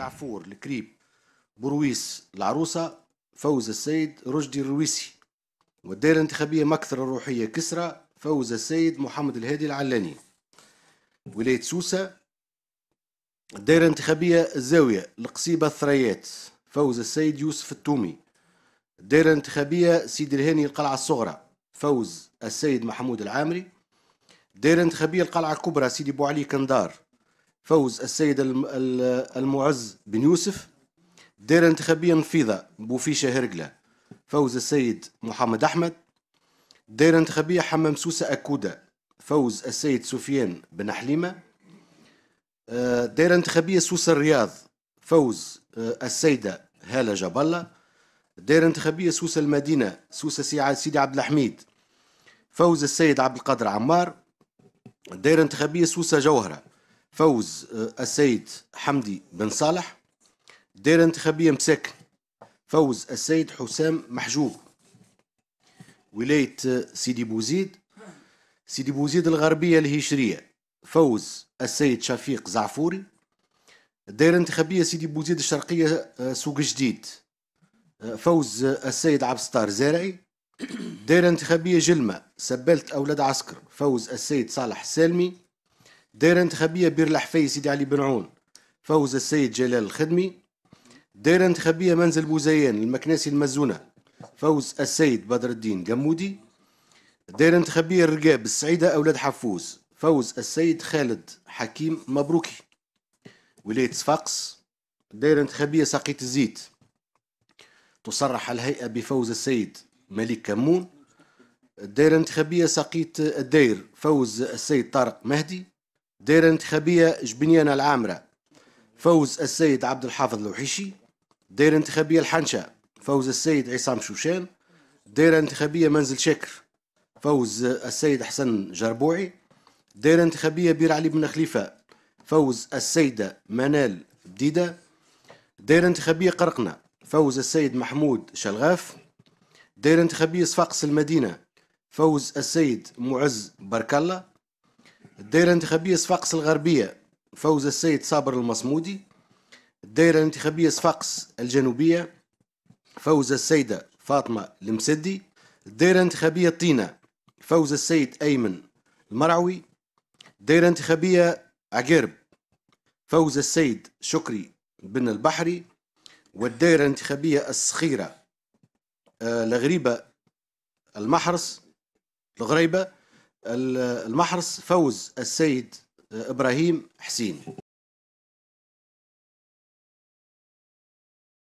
كعفور الكريب برويس العروسة فوز السيد رشدي الرويسي والدائرة الانتخابية مكثرة الروحية كسرى فوز السيد محمد الهادي العلاني ولاية سوسة الدائرة الانتخابية الزاوية القصيبة الثريات فوز السيد يوسف التومي الدائرة الانتخابية سيدي الهاني القلعة الصغرى فوز السيد محمود العامري الدائرة الانتخابية القلعة الكبرى سيدي بوعلي كندار فوز السيد المعز بن يوسف دائرة انتخابية نفيضة بوفيشة هرقلة فوز السيد محمد أحمد دائرة انتخابية حمام سوسة أكودة فوز السيد سفيان بن حليمة دائرة انتخابية سوسة الرياض فوز آه، السيدة هالة جبلة دائرة انتخابية سوسة المدينة سوسة سيدي عبد الحميد فوز السيد عبد القادر عمار دائرة انتخابية سوسة جوهرة فوز آه، السيد حمدي بن صالح دائرة انتخابية مساكن فوز السيد حسام محجوب ولاية آه، سيدي بوزيد سيدي بوزيد الغربية الهشرية فوز السيد شفيق زعفوري الدائرة الانتخابية سيدي بوزيد الشرقية آه، سوق جديد فوز السيد عبد الستار زارعي دائرة انتخابية جلمة سبالة أولاد عسكر فوز السيد صالح السالمي دايرة انتخابية بير الحفاي سيدي علي بن عون فوز السيد جلال الخدمي دايرة انتخابية منزل بوزيان المكناسي المزونة فوز السيد بدر الدين جمودي دايرة انتخابية الرقاب السعيدة أولاد حفوز فوز السيد خالد حكيم مبروكي ولاية صفاقس دايرة انتخابية ساقية الزيت تصرح الهيئة بفوز السيد مليك كمون الدائرة الانتخابية ساقية الدير فوز السيد طارق مهدي دائرة انتخابية جبنيانة العامرة فوز السيد عبد الحافظ الوحيشي دائرة انتخابية الحنشة فوز السيد عصام شوشان دائرة انتخابية منزل شكر فوز السيد حسن جربوعي دائرة انتخابية بير علي بن خليفة فوز السيدة منال بديدة دائرة انتخابية قرقنة فوز السيد محمود شلغاف دائرة انتخابية صفاقس المدينة فوز السيد معز بركالله الدائرة الانتخابية صفاقس الغربية فوز السيد صابر المصمودي الدائرة الانتخابية صفاقس الجنوبية فوز السيدة فاطمة المسدي الدائرة الانتخابية طينة فوز السيد أيمن المرعوي الدائرة الانتخابية عقرب فوز السيد شكري بن البحري والدائرة الانتخابية الصخيرة آه، الغريبة المحرس الغريبة المحرز فوز السيد ابراهيم حسين